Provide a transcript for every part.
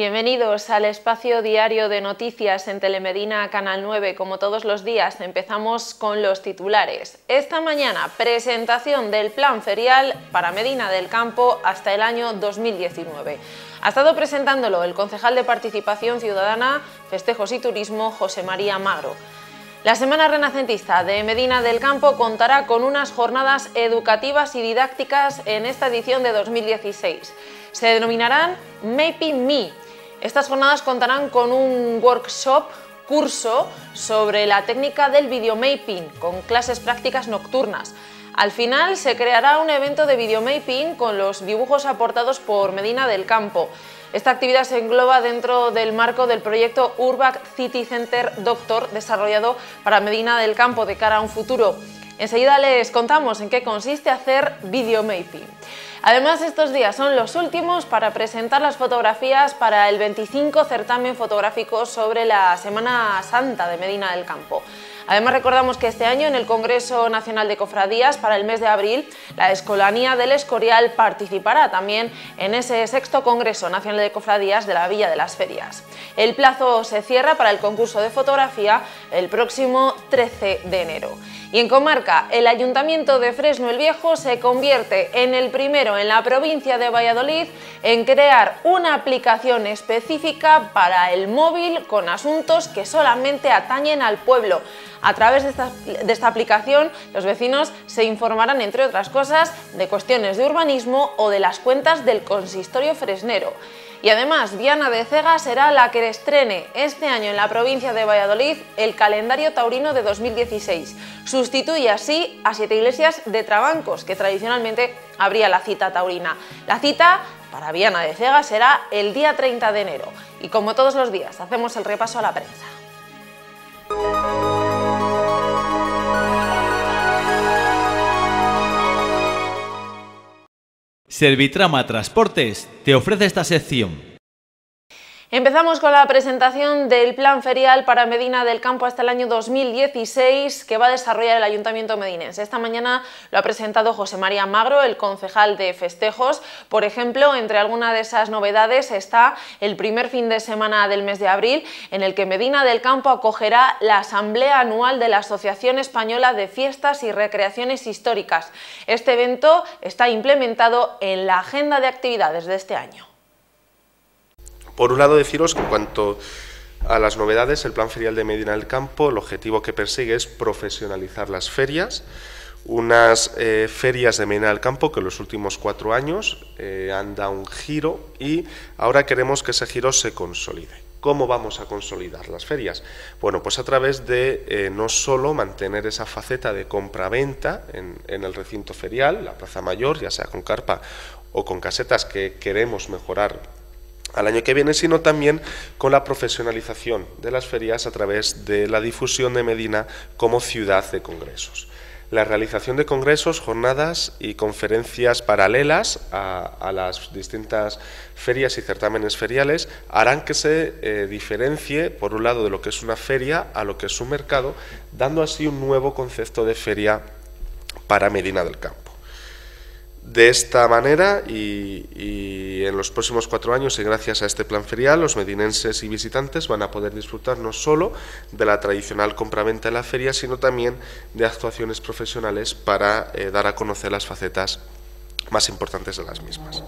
Bienvenidos al espacio diario de noticias en Telemedina Canal 9. Como todos los días, empezamos con los titulares. Esta mañana, presentación del plan ferial para Medina del Campo hasta el año 2019. Ha estado presentándolo el concejal de Participación Ciudadana, Festejos y Turismo, José María Magro. La Semana Renacentista de Medina del Campo contará con unas jornadas educativas y didácticas en esta edición de 2016. Se denominarán Maybe Me, estas jornadas contarán con un workshop curso sobre la técnica del videomapping con clases prácticas nocturnas. Al final se creará un evento de videomapping con los dibujos aportados por Medina del Campo. Esta actividad se engloba dentro del marco del proyecto Urbac City Center Doctor desarrollado para Medina del Campo de cara a un futuro. Enseguida les contamos en qué consiste hacer videomapping. Además, estos días son los últimos para presentar las fotografías para el 25 certamen fotográfico sobre la Semana Santa de Medina del Campo. Además, recordamos que este año en el Congreso Nacional de Cofradías, para el mes de abril, la Escolanía del Escorial participará también en ese sexto Congreso Nacional de Cofradías de la Villa de las Ferias. El plazo se cierra para el concurso de fotografía el próximo 13 de enero. Y en comarca, el Ayuntamiento de Fresno el Viejo se convierte en el primero en la provincia de Valladolid en crear una aplicación específica para el móvil con asuntos que solamente atañen al pueblo. A través de esta, aplicación, los vecinos se informarán, entre otras cosas, de cuestiones de urbanismo o de las cuentas del consistorio fresnero. Y además, Viana de Cega será la que estrene este año en la provincia de Valladolid el calendario taurino de 2016. Sustituye así a Siete Iglesias de Trabancos, que tradicionalmente habría la cita taurina. La cita para Viana de Cega será el día 30 de enero. Y como todos los días, hacemos el repaso a la prensa. Servitrama Transportes te ofrece esta sección. Empezamos con la presentación del plan ferial para Medina del Campo hasta el año 2016 que va a desarrollar el Ayuntamiento medinense. Esta mañana lo ha presentado José María Magro, el concejal de festejos. Por ejemplo, entre algunas de esas novedades está el primer fin de semana del mes de abril en el que Medina del Campo acogerá la Asamblea Anual de la Asociación Española de Fiestas y Recreaciones Históricas. Este evento está implementado en la agenda de actividades de este año. Por un lado, deciros que en cuanto a las novedades, el Plan Ferial de Medina del Campo, el objetivo que persigue es profesionalizar las ferias, unas eh, ferias de Medina del Campo que en los últimos cuatro años eh, han dado un giro y ahora queremos que ese giro se consolide. ¿Cómo vamos a consolidar las ferias? Bueno, pues a través de eh, no solo mantener esa faceta de compra-venta en, en, el recinto ferial, la Plaza Mayor, ya sea con carpa o con casetas que queremos mejorar al año que viene, sino también con la profesionalización de las ferias a través de la difusión de Medina como ciudad de congresos. La realización de congresos, jornadas y conferencias paralelas a, las distintas ferias y certámenes feriales harán que se eh, diferencie, por un lado, de lo que es una feria a lo que es un mercado, dando así un nuevo concepto de feria para Medina del Campo de esta manera y, en los próximos cuatro años y gracias a este plan ferial los medinenses y visitantes van a poder disfrutar no solo de la tradicional compraventa de la feria sino también de actuaciones profesionales para eh, dar a conocer las facetas más importantes de las mismas.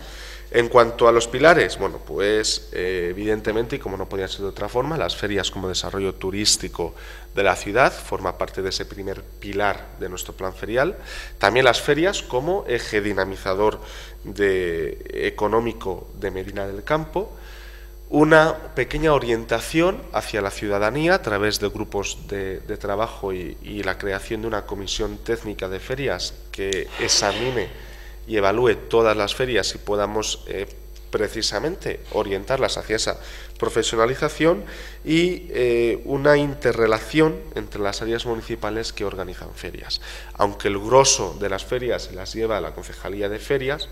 En cuanto a los pilares, bueno, pues eh, evidentemente, y como no podía ser de otra forma, las ferias como desarrollo turístico de la ciudad forma parte de ese primer pilar de nuestro plan ferial. También las ferias como eje dinamizador económico de Medina del Campo una pequeña orientación hacia la ciudadanía a través de grupos de, trabajo y, la creación de una comisión técnica de ferias que examine y evalúe todas las ferias y podamos eh, precisamente orientarlas hacia esa profesionalización y eh, una interrelación entre las áreas municipales que organizan ferias. Aunque el grosso de las ferias se las lleva a la Concejalía de Ferias,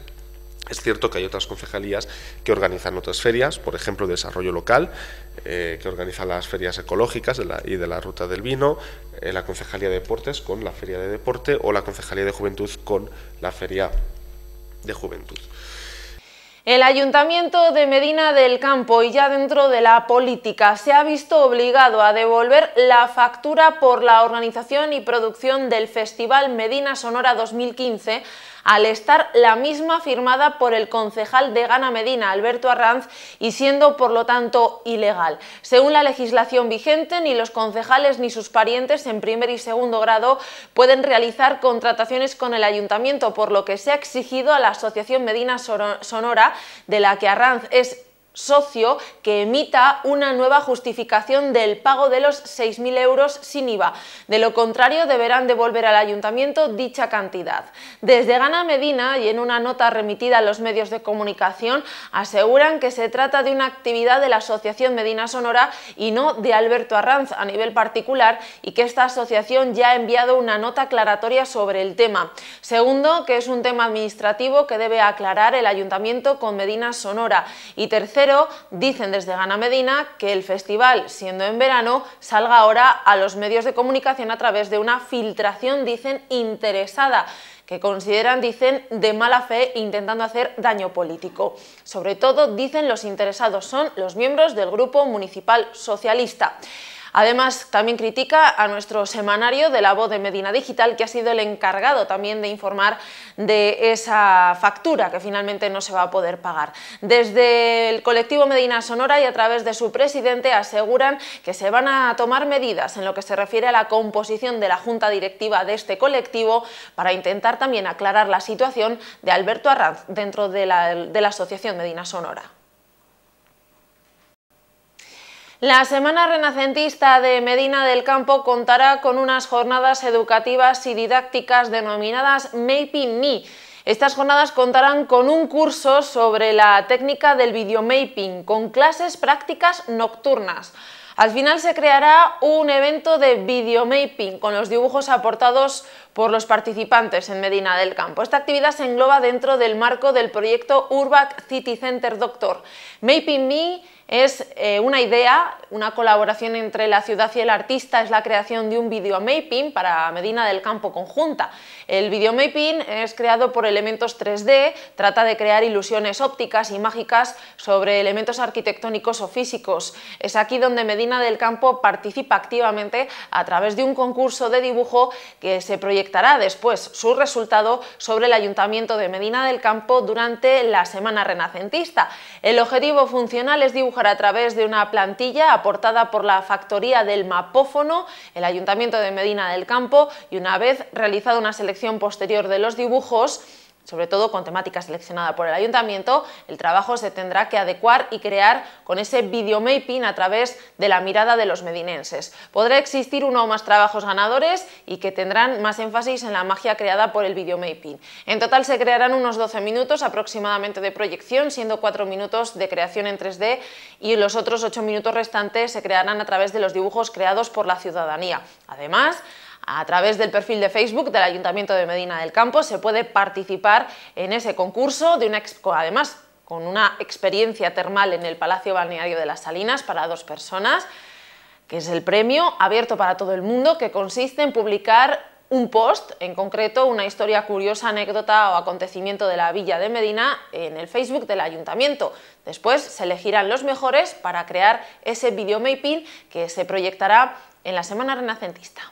es cierto que hay otras concejalías que organizan otras ferias, por ejemplo, Desarrollo Local, eh, que organiza las ferias ecológicas y de la Ruta del Vino, la Concejalía de Deportes con la Feria de Deporte o la Concejalía de Juventud con la Feria de Juventud. El Ayuntamiento de Medina del Campo y ya dentro de la política se ha visto obligado a devolver la factura por la organización y producción del Festival Medina Sonora 2015 al estar la misma firmada por el concejal de Gana Medina, Alberto Arranz, y siendo por lo tanto ilegal. Según la legislación vigente, ni los concejales ni sus parientes en primer y segundo grado pueden realizar contrataciones con el ayuntamiento, por lo que se ha exigido a la Asociación Medina Sonora, de la que Arranz es socio que emita una nueva justificación del pago de los 6.000 euros sin IVA. De lo contrario, deberán devolver al ayuntamiento dicha cantidad. Desde Gana Medina y en una nota remitida a los medios de comunicación, aseguran que se trata de una actividad de la Asociación Medina Sonora y no de Alberto Arranz a nivel particular y que esta asociación ya ha enviado una nota aclaratoria sobre el tema. Segundo, que es un tema administrativo que debe aclarar el ayuntamiento con Medina Sonora. Y tercero, pero dicen desde Gana Medina que el festival, siendo en verano, salga ahora a los medios de comunicación a través de una filtración, dicen, interesada que consideran, dicen, de mala fe intentando hacer daño político. Sobre todo, dicen, los interesados son los miembros del Grupo Municipal Socialista. Además, también critica a nuestro semanario de la voz de Medina Digital, que ha sido el encargado también de informar de esa factura que finalmente no se va a poder pagar. Desde el colectivo Medina Sonora y a través de su presidente aseguran que se van a tomar medidas en lo que se refiere a la composición de la junta directiva de este colectivo para intentar también aclarar la situación de Alberto Arranz dentro de la, de la Asociación Medina Sonora. La Semana Renacentista de Medina del Campo contará con unas jornadas educativas y didácticas denominadas Maping Me. Estas jornadas contarán con un curso sobre la técnica del videomaping con clases prácticas nocturnas. Al final se creará un evento de videomaping con los dibujos aportados por los participantes en Medina del Campo. Esta actividad se engloba dentro del marco del proyecto Urbac City Center Doctor. ...Maping Me es eh, una idea, una colaboración entre la ciudad y el artista, es la creación de un Maping para Medina del Campo conjunta. El Maping es creado por elementos 3D, trata de crear ilusiones ópticas y mágicas sobre elementos arquitectónicos o físicos. Es aquí donde Medina del Campo participa activamente a través de un concurso de dibujo que se proyecta proyectará después su resultado sobre el Ayuntamiento de Medina del Campo durante la Semana Renacentista. El objetivo funcional es dibujar a través de una plantilla aportada por la factoría del Mapófono, el Ayuntamiento de Medina del Campo, y una vez realizada una selección posterior de los dibujos, sobre todo con temática seleccionada por el ayuntamiento, el trabajo se tendrá que adecuar y crear con ese videomapping a través de la mirada de los medinenses. Podrá existir uno o más trabajos ganadores y que tendrán más énfasis en la magia creada por el videomapping. En total se crearán unos 12 minutos aproximadamente de proyección, siendo 4 minutos de creación en 3D y los otros 8 minutos restantes se crearán a través de los dibujos creados por la ciudadanía. Además, a través del perfil de Facebook del Ayuntamiento de Medina del Campo se puede participar en ese concurso de una además con una experiencia termal en el Palacio Balneario de las Salinas para dos personas, que es el premio abierto para todo el mundo que consiste en publicar un post, en concreto una historia curiosa, anécdota o acontecimiento de la Villa de Medina en el Facebook del Ayuntamiento. Después se elegirán los mejores para crear ese video videomapping que se proyectará en la Semana Renacentista.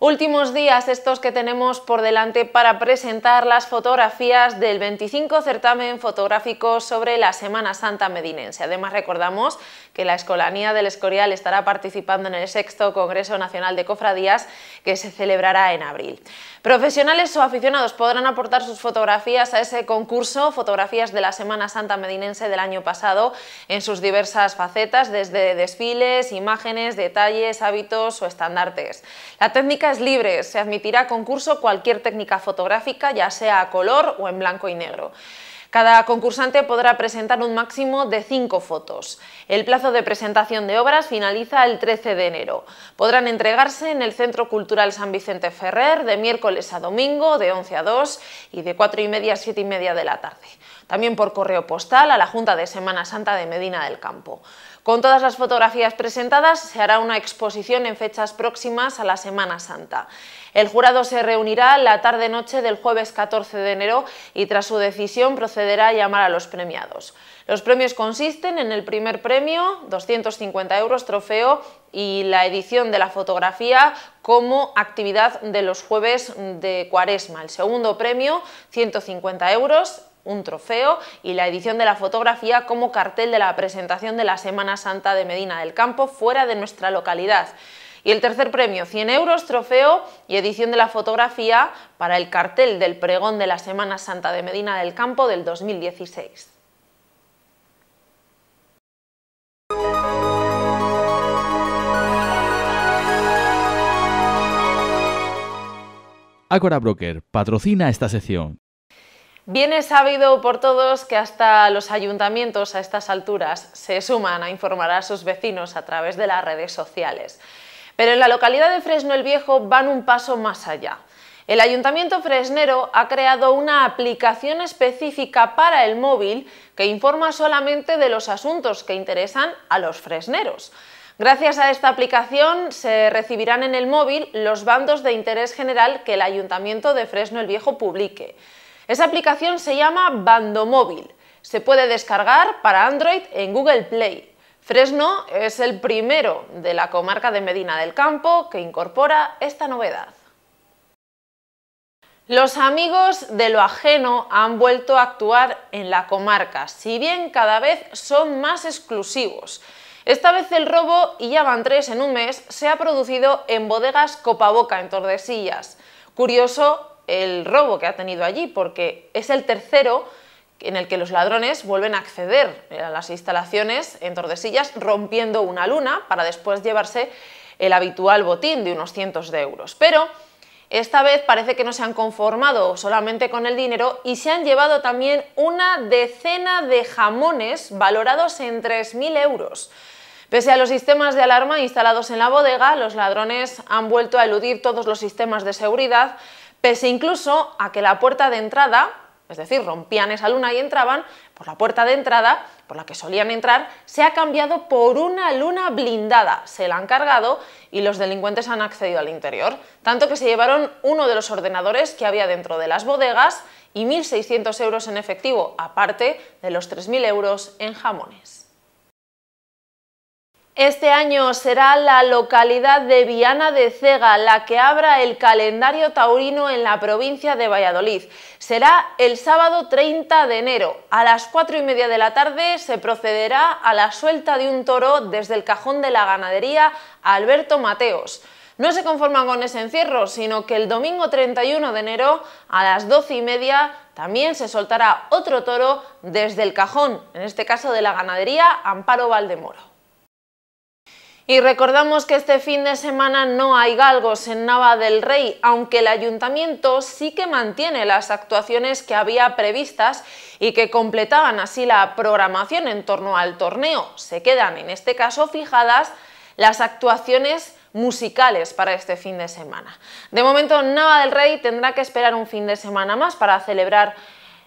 Últimos días estos que tenemos por delante para presentar las fotografías del 25 certamen fotográfico sobre la Semana Santa medinense. Además recordamos que la Escolanía del Escorial estará participando en el sexto Congreso Nacional de Cofradías que se celebrará en abril. Profesionales o aficionados podrán aportar sus fotografías a ese concurso, fotografías de la Semana Santa medinense del año pasado en sus diversas facetas, desde desfiles, imágenes, detalles, hábitos o estandartes. La técnica es libre, se admitirá a concurso cualquier técnica fotográfica, ya sea a color o en blanco y negro. Cada concursante podrá presentar un máximo de cinco fotos. El plazo de presentación de obras finaliza el 13 de enero. Podrán entregarse en el Centro Cultural San Vicente Ferrer de miércoles a domingo de 11 a 2 y de 4 y media a 7 y media de la tarde. También por correo postal a la Junta de Semana Santa de Medina del Campo. Con todas las fotografías presentadas se hará una exposición en fechas próximas a la Semana Santa. El jurado se reunirá la tarde-noche del jueves 14 de enero y tras su decisión procederá a llamar a los premiados. Los premios consisten en el primer premio, 250 euros trofeo, y la edición de la fotografía como actividad de los jueves de cuaresma. El segundo premio, 150 euros, un trofeo y la edición de la fotografía como cartel de la presentación de la Semana Santa de Medina del Campo fuera de nuestra localidad. Y el tercer premio, 100 euros, trofeo y edición de la fotografía para el cartel del pregón de la Semana Santa de Medina del Campo del 2016. Acora Broker patrocina esta sección. Bien es sabido por todos que hasta los ayuntamientos a estas alturas se suman a informar a sus vecinos a través de las redes sociales. Pero en la localidad de Fresno el Viejo van un paso más allá. El Ayuntamiento Fresnero ha creado una aplicación específica para el móvil que informa solamente de los asuntos que interesan a los fresneros. Gracias a esta aplicación se recibirán en el móvil los bandos de interés general que el Ayuntamiento de Fresno el Viejo publique. Esa aplicación se llama Bando Móvil. Se puede descargar para Android en Google Play. Fresno es el primero de la comarca de Medina del Campo que incorpora esta novedad. Los amigos de lo ajeno han vuelto a actuar en la comarca, si bien cada vez son más exclusivos. Esta vez el robo, y ya van tres en un mes, se ha producido en bodegas Copaboca, en Tordesillas. Curioso el robo que ha tenido allí, porque es el tercero en el que los ladrones vuelven a acceder eh, a las instalaciones en Tordesillas rompiendo una luna para después llevarse el habitual botín de unos cientos de euros. Pero esta vez parece que no se han conformado solamente con el dinero y se han llevado también una decena de jamones valorados en 3.000 euros. Pese a los sistemas de alarma instalados en la bodega, los ladrones han vuelto a eludir todos los sistemas de seguridad, pese incluso a que la puerta de entrada es decir, rompían esa luna y entraban por la puerta de entrada por la que solían entrar, se ha cambiado por una luna blindada. Se la han cargado y los delincuentes han accedido al interior, tanto que se llevaron uno de los ordenadores que había dentro de las bodegas y 1.600 euros en efectivo, aparte de los 3.000 euros en jamones. Este año será la localidad de Viana de Cega la que abra el calendario taurino en la provincia de Valladolid. Será el sábado 30 de enero. A las 4 y media de la tarde se procederá a la suelta de un toro desde el cajón de la ganadería Alberto Mateos. No se conforman con ese encierro, sino que el domingo 31 de enero a las 12 y media también se soltará otro toro desde el cajón, en este caso de la ganadería Amparo Valdemoro. Y recordamos que este fin de semana no hay galgos en Nava del Rey, aunque el ayuntamiento sí que mantiene las actuaciones que había previstas y que completaban así la programación en torno al torneo. Se quedan en este caso fijadas las actuaciones musicales para este fin de semana. De momento, Nava del Rey tendrá que esperar un fin de semana más para celebrar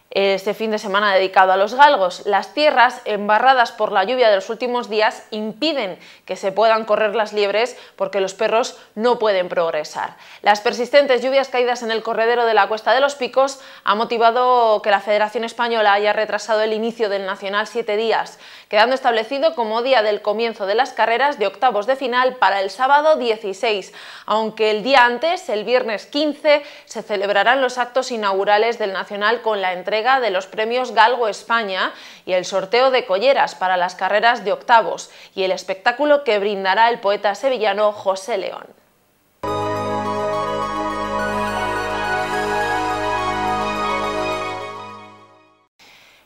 este fin de semana dedicado a los galgos, las tierras embarradas por la lluvia de los últimos días impiden que se puedan correr las liebres porque los perros no pueden progresar. Las persistentes lluvias caídas en el corredero de la Cuesta de los Picos ha motivado que la Federación Española haya retrasado el inicio del Nacional siete días, quedando establecido como día del comienzo de las carreras de octavos de final para el sábado 16, aunque el día antes, el viernes 15, se celebrarán los actos inaugurales del Nacional con la entrega de los premios Galgo España y el sorteo de colleras para las carreras de octavos y el espectáculo que brindará el poeta sevillano José León.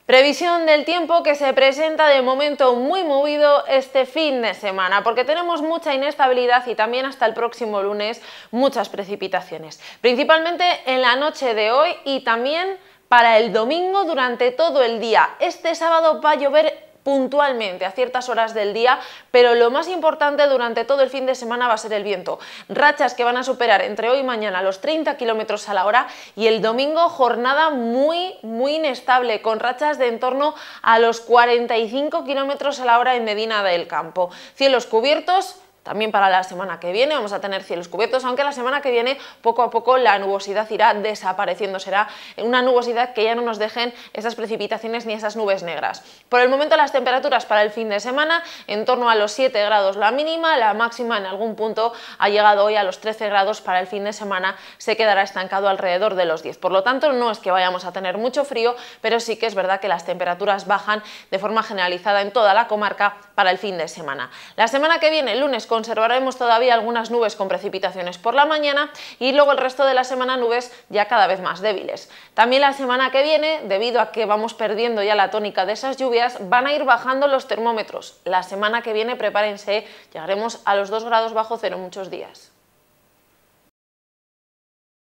Previsión del tiempo que se presenta de momento muy movido este fin de semana, porque tenemos mucha inestabilidad y también hasta el próximo lunes muchas precipitaciones, principalmente en la noche de hoy y también para el domingo durante todo el día. Este sábado va a llover puntualmente a ciertas horas del día, pero lo más importante durante todo el fin de semana va a ser el viento. Rachas que van a superar entre hoy y mañana los 30 km a la hora y el domingo jornada muy, muy inestable, con rachas de en torno a los 45 km a la hora en Medina del Campo. Cielos cubiertos, también para la semana que viene vamos a tener cielos cubiertos, aunque la semana que viene poco a poco la nubosidad irá desapareciendo, será una nubosidad que ya no nos dejen esas precipitaciones ni esas nubes negras. Por el momento las temperaturas para el fin de semana en torno a los 7 grados la mínima, la máxima en algún punto ha llegado hoy a los 13 grados para el fin de semana, se quedará estancado alrededor de los 10. Por lo tanto no es que vayamos a tener mucho frío, pero sí que es verdad que las temperaturas bajan de forma generalizada en toda la comarca para el fin de semana. La semana que viene, el lunes conservaremos todavía algunas nubes con precipitaciones por la mañana y luego el resto de la semana nubes ya cada vez más débiles. También la semana que viene, debido a que vamos perdiendo ya la tónica de esas lluvias, van a ir bajando los termómetros. La semana que viene, prepárense, llegaremos a los 2 grados bajo cero muchos días.